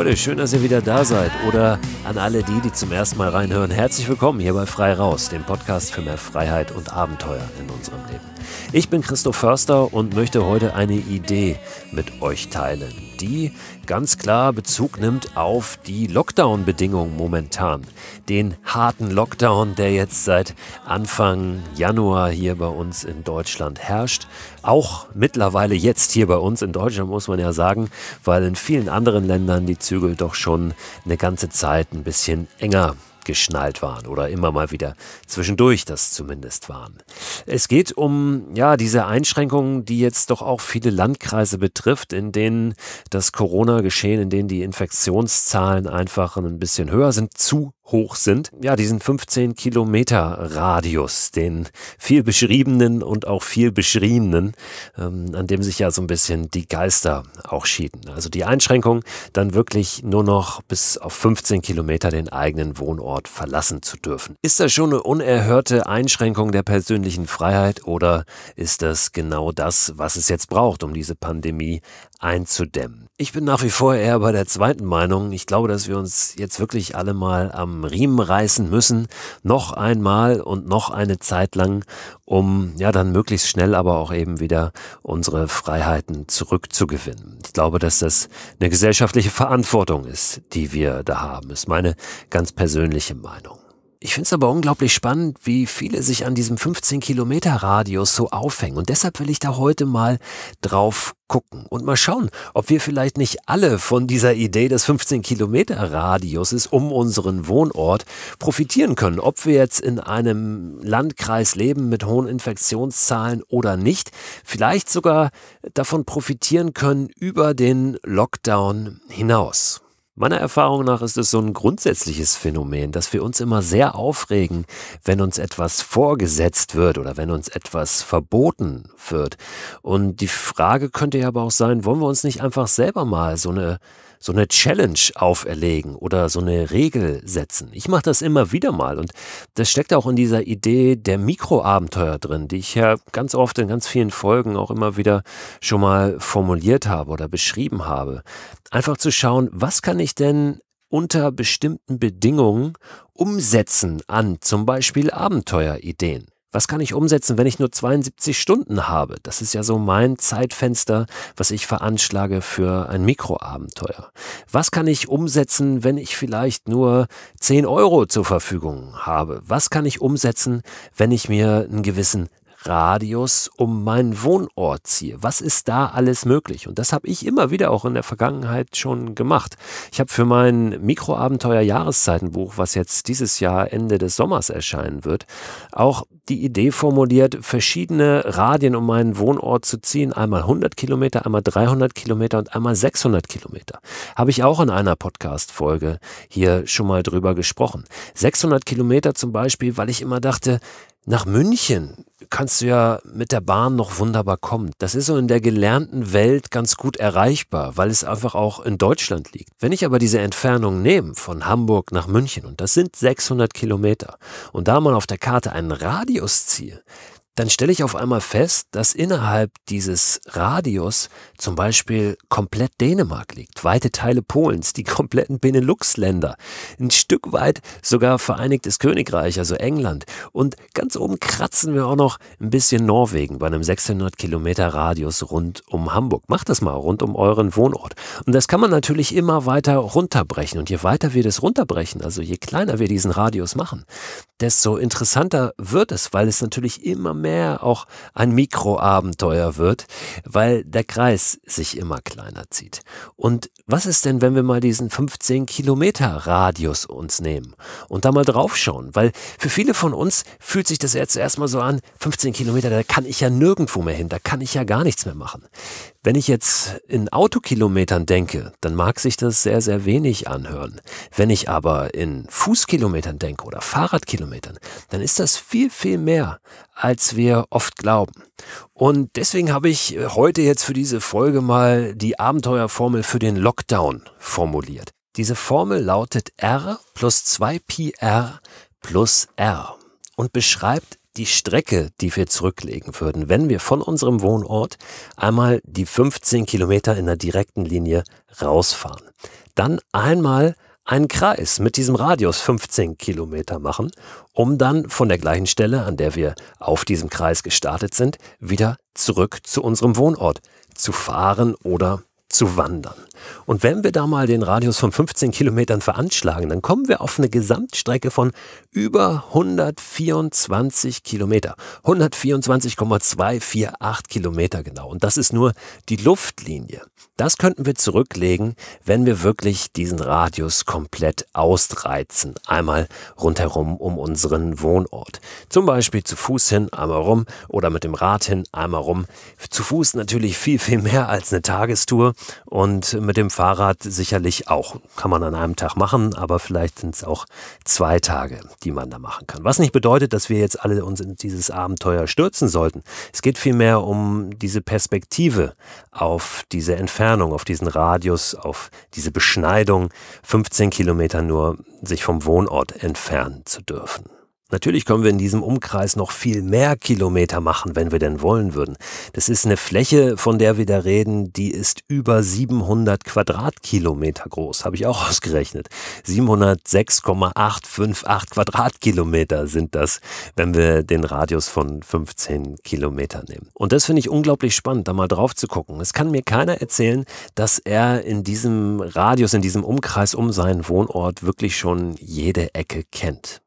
Leute, schön, dass ihr wieder da seid. Oder an alle die, die zum ersten Mal reinhören, herzlich willkommen hier bei Frei Raus, dem Podcast für mehr Freiheit und Abenteuer in unserem Leben. Ich bin Christoph Förster und möchte heute eine Idee mit euch teilen, die ganz klar Bezug nimmt auf die Lockdown-Bedingungen momentan. Den harten Lockdown, der jetzt seit Anfang Januar hier bei uns in Deutschland herrscht. Auch mittlerweile jetzt hier bei uns in Deutschland, muss man ja sagen, weil in vielen anderen Ländern die Zügel doch schon eine ganze Zeit ein bisschen enger festgeschnallt waren oder immer mal wieder zwischendurch das zumindest waren. Es geht um ja diese Einschränkungen, die jetzt doch auch viele Landkreise betrifft, in denen das Corona-Geschehen, in denen die Infektionszahlen einfach ein bisschen höher sind, zu hoch sind. Ja, diesen 15 Kilometer Radius, den viel beschriebenen und auch viel beschriebenen, ähm, an dem sich ja so ein bisschen die Geister auch schieden. Also die Einschränkung, dann wirklich nur noch bis auf 15 Kilometer den eigenen Wohnort verlassen zu dürfen. Ist das schon eine unerhörte Einschränkung der persönlichen Freiheit oder ist das genau das, was es jetzt braucht, um diese Pandemie einzudämmen. Ich bin nach wie vor eher bei der zweiten Meinung. Ich glaube, dass wir uns jetzt wirklich alle mal am Riemen reißen müssen, noch einmal und noch eine Zeit lang, um ja dann möglichst schnell aber auch eben wieder unsere Freiheiten zurückzugewinnen. Ich glaube, dass das eine gesellschaftliche Verantwortung ist, die wir da haben. Ist meine ganz persönliche Meinung. Ich finde es aber unglaublich spannend, wie viele sich an diesem 15-Kilometer-Radius so aufhängen. Und deshalb will ich da heute mal drauf gucken und mal schauen, ob wir vielleicht nicht alle von dieser Idee des 15-Kilometer-Radiuses um unseren Wohnort profitieren können. Ob wir jetzt in einem Landkreis leben mit hohen Infektionszahlen oder nicht, vielleicht sogar davon profitieren können über den Lockdown hinaus. Meiner Erfahrung nach ist es so ein grundsätzliches Phänomen, dass wir uns immer sehr aufregen, wenn uns etwas vorgesetzt wird oder wenn uns etwas verboten wird. Und die Frage könnte ja aber auch sein, wollen wir uns nicht einfach selber mal so eine so eine Challenge auferlegen oder so eine Regel setzen. Ich mache das immer wieder mal und das steckt auch in dieser Idee der Mikroabenteuer drin, die ich ja ganz oft in ganz vielen Folgen auch immer wieder schon mal formuliert habe oder beschrieben habe. Einfach zu schauen, was kann ich denn unter bestimmten Bedingungen umsetzen an zum Beispiel Abenteuerideen was kann ich umsetzen, wenn ich nur 72 Stunden habe? Das ist ja so mein Zeitfenster, was ich veranschlage für ein Mikroabenteuer. Was kann ich umsetzen, wenn ich vielleicht nur 10 Euro zur Verfügung habe? Was kann ich umsetzen, wenn ich mir einen gewissen Radius um meinen Wohnort ziehe. Was ist da alles möglich? Und das habe ich immer wieder auch in der Vergangenheit schon gemacht. Ich habe für mein Mikroabenteuer Jahreszeitenbuch, was jetzt dieses Jahr Ende des Sommers erscheinen wird, auch die Idee formuliert, verschiedene Radien um meinen Wohnort zu ziehen. Einmal 100 Kilometer, einmal 300 Kilometer und einmal 600 Kilometer. Habe ich auch in einer Podcast-Folge hier schon mal drüber gesprochen. 600 Kilometer zum Beispiel, weil ich immer dachte, nach München kannst du ja mit der Bahn noch wunderbar kommen. Das ist so in der gelernten Welt ganz gut erreichbar, weil es einfach auch in Deutschland liegt. Wenn ich aber diese Entfernung nehme von Hamburg nach München, und das sind 600 Kilometer, und da man auf der Karte einen Radius ziehe, dann stelle ich auf einmal fest, dass innerhalb dieses Radius zum Beispiel komplett Dänemark liegt, weite Teile Polens, die kompletten Benelux-Länder, ein Stück weit sogar Vereinigtes Königreich, also England. Und ganz oben kratzen wir auch noch ein bisschen Norwegen bei einem 600 Kilometer Radius rund um Hamburg. Macht das mal rund um euren Wohnort. Und das kann man natürlich immer weiter runterbrechen. Und je weiter wir das runterbrechen, also je kleiner wir diesen Radius machen, desto interessanter wird es, weil es natürlich immer mehr mehr auch ein Mikroabenteuer wird, weil der Kreis sich immer kleiner zieht. Und was ist denn, wenn wir mal diesen 15 Kilometer Radius uns nehmen und da mal draufschauen? Weil für viele von uns fühlt sich das jetzt erstmal so an, 15 Kilometer, da kann ich ja nirgendwo mehr hin, da kann ich ja gar nichts mehr machen. Wenn ich jetzt in Autokilometern denke, dann mag sich das sehr, sehr wenig anhören. Wenn ich aber in Fußkilometern denke oder Fahrradkilometern, dann ist das viel, viel mehr, als wir oft glauben. Und deswegen habe ich äh, heute jetzt für diese Folge mal die Abenteuerformel für den Lockdown formuliert. Diese Formel lautet R plus 2 Pi plus R und beschreibt die Strecke, die wir zurücklegen würden, wenn wir von unserem Wohnort einmal die 15 Kilometer in der direkten Linie rausfahren. Dann einmal einen Kreis mit diesem Radius 15 Kilometer machen, um dann von der gleichen Stelle, an der wir auf diesem Kreis gestartet sind, wieder zurück zu unserem Wohnort zu fahren oder zu wandern. Und wenn wir da mal den Radius von 15 Kilometern veranschlagen, dann kommen wir auf eine Gesamtstrecke von über 124 Kilometer. 124,248 Kilometer genau. Und das ist nur die Luftlinie. Das könnten wir zurücklegen, wenn wir wirklich diesen Radius komplett ausreizen. Einmal rundherum um unseren Wohnort. Zum Beispiel zu Fuß hin, einmal rum oder mit dem Rad hin, einmal rum. Zu Fuß natürlich viel, viel mehr als eine Tagestour und mit dem Fahrrad sicherlich auch. Kann man an einem Tag machen, aber vielleicht sind es auch zwei Tage, die man da machen kann. Was nicht bedeutet, dass wir jetzt alle uns in dieses Abenteuer stürzen sollten. Es geht vielmehr um diese Perspektive auf diese Entfernung, auf diesen Radius, auf diese Beschneidung, 15 Kilometer nur sich vom Wohnort entfernen zu dürfen. Natürlich können wir in diesem Umkreis noch viel mehr Kilometer machen, wenn wir denn wollen würden. Das ist eine Fläche, von der wir da reden, die ist über 700 Quadratkilometer groß, habe ich auch ausgerechnet. 706,858 Quadratkilometer sind das, wenn wir den Radius von 15 Kilometer nehmen. Und das finde ich unglaublich spannend, da mal drauf zu gucken. Es kann mir keiner erzählen, dass er in diesem Radius, in diesem Umkreis um seinen Wohnort wirklich schon jede Ecke kennt.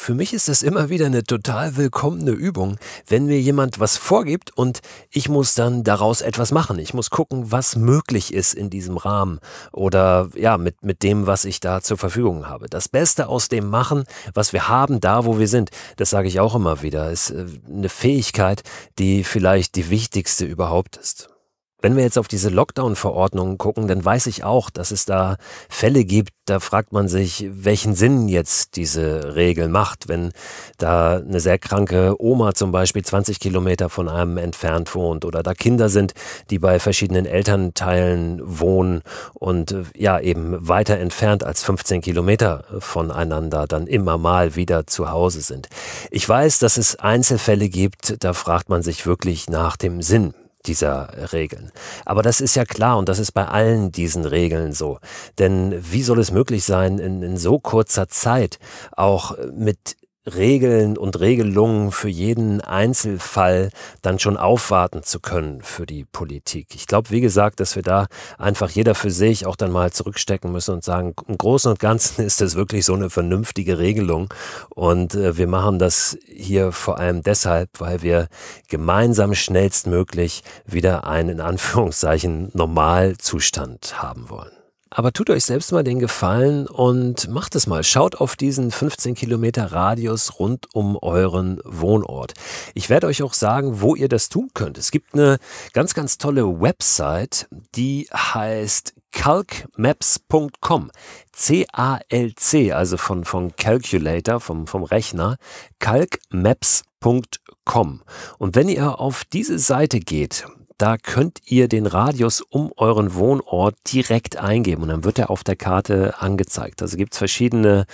Für mich ist das immer wieder eine total willkommene Übung, wenn mir jemand was vorgibt und ich muss dann daraus etwas machen. Ich muss gucken, was möglich ist in diesem Rahmen oder ja, mit, mit dem, was ich da zur Verfügung habe. Das Beste aus dem machen, was wir haben, da wo wir sind, das sage ich auch immer wieder, ist äh, eine Fähigkeit, die vielleicht die wichtigste überhaupt ist. Wenn wir jetzt auf diese Lockdown-Verordnungen gucken, dann weiß ich auch, dass es da Fälle gibt, da fragt man sich, welchen Sinn jetzt diese Regel macht, wenn da eine sehr kranke Oma zum Beispiel 20 Kilometer von einem entfernt wohnt oder da Kinder sind, die bei verschiedenen Elternteilen wohnen und äh, ja eben weiter entfernt als 15 Kilometer voneinander dann immer mal wieder zu Hause sind. Ich weiß, dass es Einzelfälle gibt, da fragt man sich wirklich nach dem Sinn dieser Regeln. Aber das ist ja klar und das ist bei allen diesen Regeln so. Denn wie soll es möglich sein, in, in so kurzer Zeit auch mit Regeln und Regelungen für jeden Einzelfall dann schon aufwarten zu können für die Politik. Ich glaube, wie gesagt, dass wir da einfach jeder für sich auch dann mal zurückstecken müssen und sagen, im Großen und Ganzen ist das wirklich so eine vernünftige Regelung. Und äh, wir machen das hier vor allem deshalb, weil wir gemeinsam schnellstmöglich wieder einen in Anführungszeichen Normalzustand haben wollen. Aber tut euch selbst mal den Gefallen und macht es mal. Schaut auf diesen 15 Kilometer Radius rund um euren Wohnort. Ich werde euch auch sagen, wo ihr das tun könnt. Es gibt eine ganz, ganz tolle Website, die heißt calcmaps.com. C-A-L-C, also von, von Calculator, vom, vom Rechner. calcmaps.com. Und wenn ihr auf diese Seite geht, da könnt ihr den Radius um euren Wohnort direkt eingeben und dann wird er auf der Karte angezeigt. Also gibt es verschiedene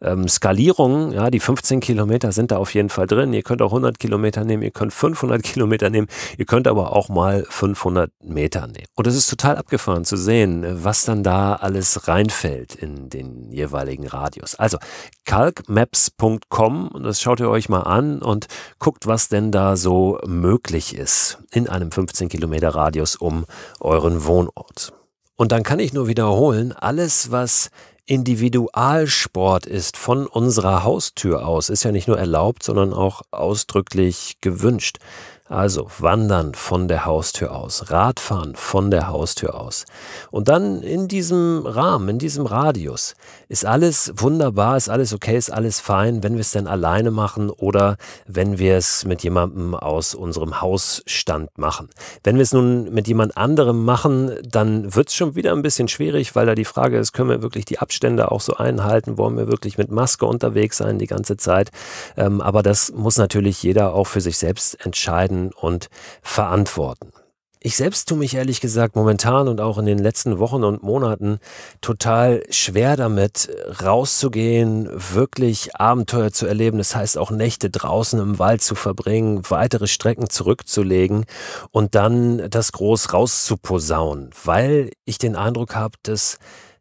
ähm, Skalierungen. Ja, die 15 Kilometer sind da auf jeden Fall drin. Ihr könnt auch 100 Kilometer nehmen, ihr könnt 500 Kilometer nehmen, ihr könnt aber auch mal 500 Meter nehmen. Und es ist total abgefahren zu sehen, was dann da alles reinfällt in den jeweiligen Radius. Also kalkmaps.com, das schaut ihr euch mal an und guckt, was denn da so möglich ist in einem 15 Kilometer Radius um euren Wohnort. Und dann kann ich nur wiederholen, alles, was Individualsport ist von unserer Haustür aus, ist ja nicht nur erlaubt, sondern auch ausdrücklich gewünscht. Also wandern von der Haustür aus, Radfahren von der Haustür aus. Und dann in diesem Rahmen, in diesem Radius, ist alles wunderbar, ist alles okay, ist alles fein, wenn wir es denn alleine machen oder wenn wir es mit jemandem aus unserem Hausstand machen. Wenn wir es nun mit jemand anderem machen, dann wird es schon wieder ein bisschen schwierig, weil da die Frage ist, können wir wirklich die Abstände auch so einhalten, wollen wir wirklich mit Maske unterwegs sein die ganze Zeit. Ähm, aber das muss natürlich jeder auch für sich selbst entscheiden begleiten und verantworten. Ich selbst tue mich ehrlich gesagt momentan und auch in den letzten Wochen und Monaten total schwer damit, rauszugehen, wirklich Abenteuer zu erleben. Das heißt auch Nächte draußen im Wald zu verbringen, weitere Strecken zurückzulegen und dann das groß rauszuposaunen, weil ich den Eindruck habe, dass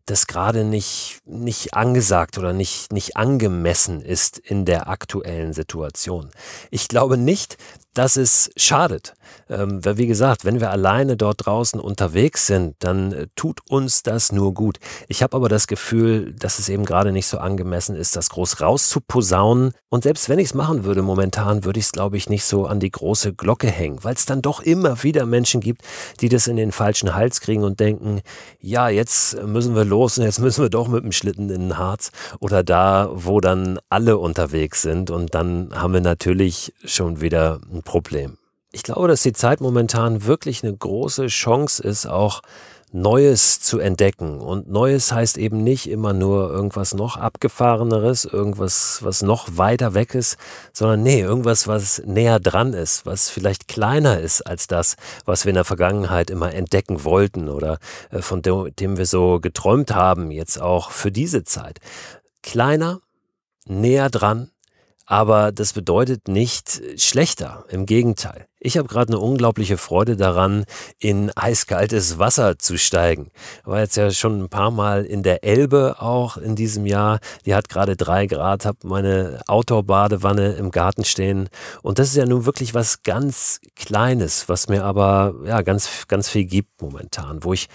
das gerade nicht, nicht angesagt oder nicht, nicht angemessen ist in der aktuellen Situation. Ich glaube nicht, dass es schadet. Ähm, weil wie gesagt, wenn wir alleine dort draußen unterwegs sind, dann äh, tut uns das nur gut. Ich habe aber das Gefühl, dass es eben gerade nicht so angemessen ist, das groß rauszuposaunen. Und selbst wenn ich es machen würde momentan, würde ich es, glaube ich, nicht so an die große Glocke hängen, weil es dann doch immer wieder Menschen gibt, die das in den falschen Hals kriegen und denken, ja, jetzt müssen wir los und jetzt müssen wir doch mit dem Schlitten in den Harz oder da, wo dann alle unterwegs sind. Und dann haben wir natürlich schon wieder ein Riesenproblem. Ich glaube, dass die Zeit momentan wirklich eine große Chance ist, auch Neues zu entdecken. Und Neues heißt eben nicht immer nur irgendwas noch abgefahreneres, irgendwas, was noch weiter weg ist, sondern nee, irgendwas, was näher dran ist, was vielleicht kleiner ist als das, was wir in der Vergangenheit immer entdecken wollten oder äh, von dem wir so geträumt haben, jetzt auch für diese Zeit. Kleiner, näher dran, aber das bedeutet nicht schlechter, im Gegenteil. Ich habe gerade eine unglaubliche Freude daran, in eiskaltes Wasser zu steigen. War jetzt ja schon ein paar Mal in der Elbe auch in diesem Jahr. Die hat gerade drei Grad, habe meine Outdoor-Badewanne im Garten stehen. Und das ist ja nun wirklich was ganz Kleines, was mir aber ja ganz, ganz viel gibt momentan, wo ich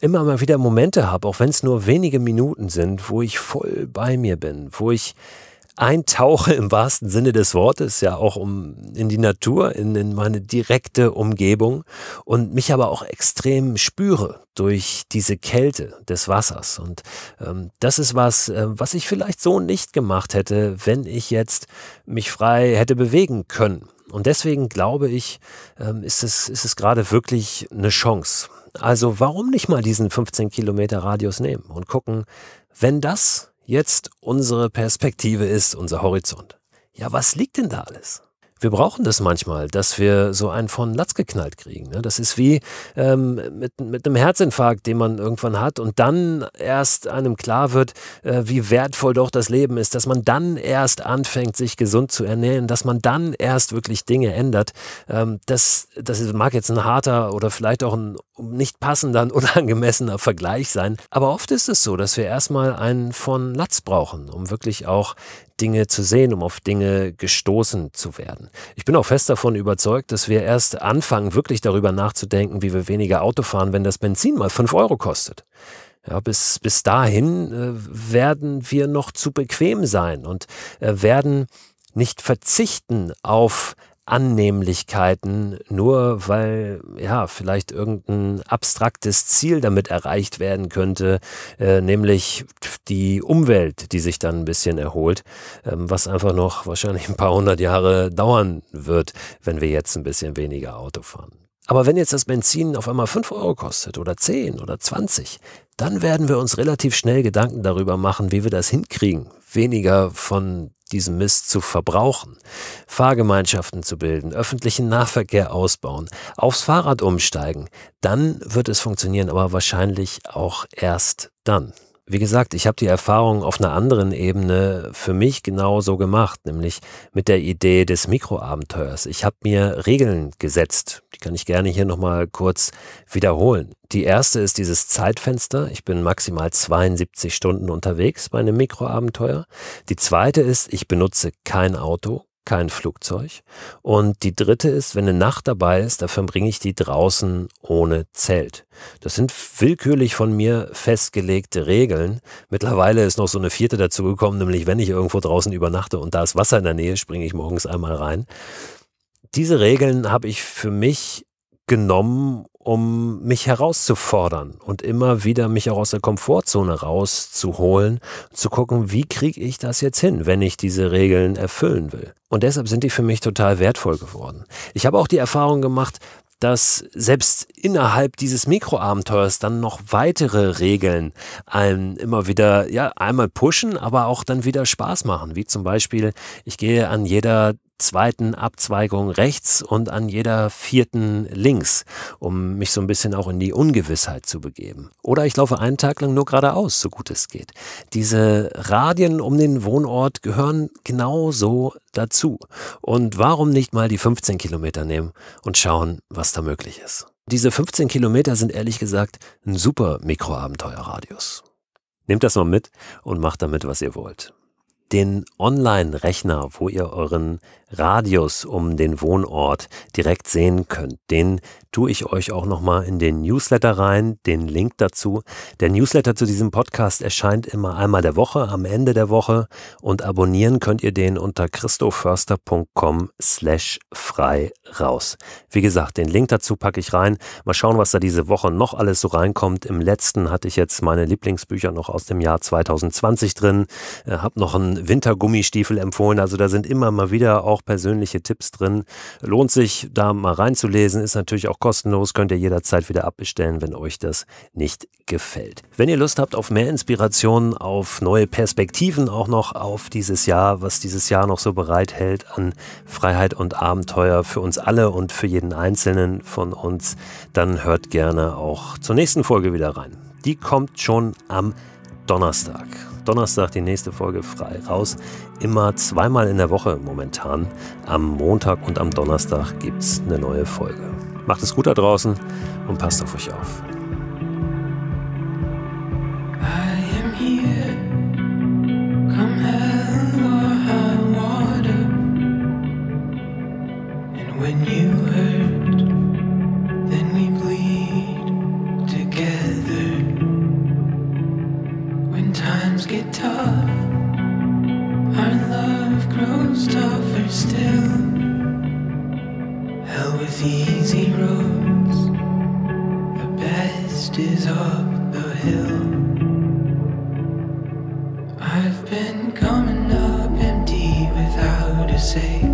immer mal wieder Momente habe, auch wenn es nur wenige Minuten sind, wo ich voll bei mir bin, wo ich eintauche im wahrsten Sinne des Wortes, ja auch um in die Natur, in, in meine direkte Umgebung und mich aber auch extrem spüre durch diese Kälte des Wassers. Und ähm, das ist was, äh, was ich vielleicht so nicht gemacht hätte, wenn ich jetzt mich frei hätte bewegen können. Und deswegen glaube ich, ähm, ist es, ist es gerade wirklich eine Chance. Also warum nicht mal diesen 15 Kilometer Radius nehmen und gucken, wenn das jetzt unsere Perspektive ist, unser Horizont. Ja, was liegt denn da alles? wir brauchen das manchmal, dass wir so einen von Latz geknallt kriegen. Ne? Das ist wie ähm, mit, mit einem Herzinfarkt, den man irgendwann hat und dann erst einem klar wird, äh, wie wertvoll doch das Leben ist, dass man dann erst anfängt, sich gesund zu ernähren, dass man dann erst wirklich Dinge ändert. Ähm, das, das mag jetzt ein harter oder vielleicht auch ein nicht passender, ein unangemessener Vergleich sein. Aber oft ist es so, dass wir erstmal einen von Latz brauchen, um wirklich auch Dinge zu sehen, um auf Dinge gestoßen zu werden. Ich bin auch fest davon überzeugt, dass wir erst anfangen, wirklich darüber nachzudenken, wie wir weniger Auto fahren, wenn das Benzin mal 5 Euro kostet. Ja, bis, bis dahin äh, werden wir noch zu bequem sein und äh, werden nicht verzichten auf Annehmlichkeiten, nur weil ja vielleicht irgendein abstraktes Ziel damit erreicht werden könnte, äh, nämlich die Umwelt, die sich dann ein bisschen erholt, ähm, was einfach noch wahrscheinlich ein paar hundert Jahre dauern wird, wenn wir jetzt ein bisschen weniger Auto fahren. Aber wenn jetzt das Benzin auf einmal 5 Euro kostet oder 10 oder 20, dann werden wir uns relativ schnell Gedanken darüber machen, wie wir das hinkriegen, weniger von diesen Mist zu verbrauchen. Fahrgemeinschaften zu bilden, öffentlichen Nahverkehr ausbauen, aufs Fahrrad umsteigen, dann wird es funktionieren, aber wahrscheinlich auch erst dann wie gesagt, ich habe die Erfahrung auf einer anderen Ebene für mich genauso gemacht, nämlich mit der Idee des Mikroabenteuers. Ich habe mir Regeln gesetzt, die kann ich gerne hier nochmal kurz wiederholen. Die erste ist dieses Zeitfenster. Ich bin maximal 72 Stunden unterwegs bei einem Mikroabenteuer. Die zweite ist, ich benutze kein Auto, kein Flugzeug. Und die dritte ist, wenn eine Nacht dabei ist, da verbringe ich die draußen ohne Zelt. Das sind willkürlich von mir festgelegte Regeln. Mittlerweile ist noch so eine vierte dazugekommen, nämlich wenn ich irgendwo draußen übernachte und da ist Wasser in der Nähe, springe ich morgens einmal rein. Diese Regeln habe ich für mich genommen, um mich herauszufordern und immer wieder mich auch aus der Komfortzone rauszuholen, zu gucken, wie kriege ich das jetzt hin, wenn ich diese Regeln erfüllen will. Und deshalb sind die für mich total wertvoll geworden. Ich habe auch die Erfahrung gemacht, dass selbst innerhalb dieses Mikroabenteuers dann noch weitere Regeln einem immer wieder, ja, einmal pushen, aber auch dann wieder Spaß machen. Wie zum Beispiel, ich gehe an jeder zweiten Abzweigung rechts und an jeder vierten links, um mich so ein bisschen auch in die Ungewissheit zu begeben. Oder ich laufe einen Tag lang nur geradeaus, so gut es geht. Diese Radien um den Wohnort gehören genauso dazu. Und warum nicht mal die 15 Kilometer nehmen und schauen, was da möglich ist? Diese 15 Kilometer sind ehrlich gesagt ein super Mikroabenteuerradius. Nehmt das mal mit und macht damit, was ihr wollt. Den Online-Rechner, wo ihr euren Radius um den Wohnort direkt sehen könnt. Den tue ich euch auch nochmal in den Newsletter rein, den Link dazu. Der Newsletter zu diesem Podcast erscheint immer einmal der Woche, am Ende der Woche und abonnieren könnt ihr den unter christoförster.com slash frei raus. Wie gesagt, den Link dazu packe ich rein. Mal schauen, was da diese Woche noch alles so reinkommt. Im letzten hatte ich jetzt meine Lieblingsbücher noch aus dem Jahr 2020 drin, äh, habe noch einen Wintergummistiefel empfohlen. Also da sind immer mal wieder auch persönliche Tipps drin. Lohnt sich, da mal reinzulesen, ist natürlich auch kostenlos, könnt ihr jederzeit wieder abbestellen, wenn euch das nicht gefällt. Wenn ihr Lust habt auf mehr Inspirationen, auf neue Perspektiven auch noch auf dieses Jahr, was dieses Jahr noch so bereithält an Freiheit und Abenteuer für uns alle und für jeden Einzelnen von uns, dann hört gerne auch zur nächsten Folge wieder rein. Die kommt schon am Donnerstag. Donnerstag die nächste Folge frei raus. Immer zweimal in der Woche momentan. Am Montag und am Donnerstag gibt es eine neue Folge. Macht es gut da draußen und passt auf euch auf. I've been coming up empty without a say.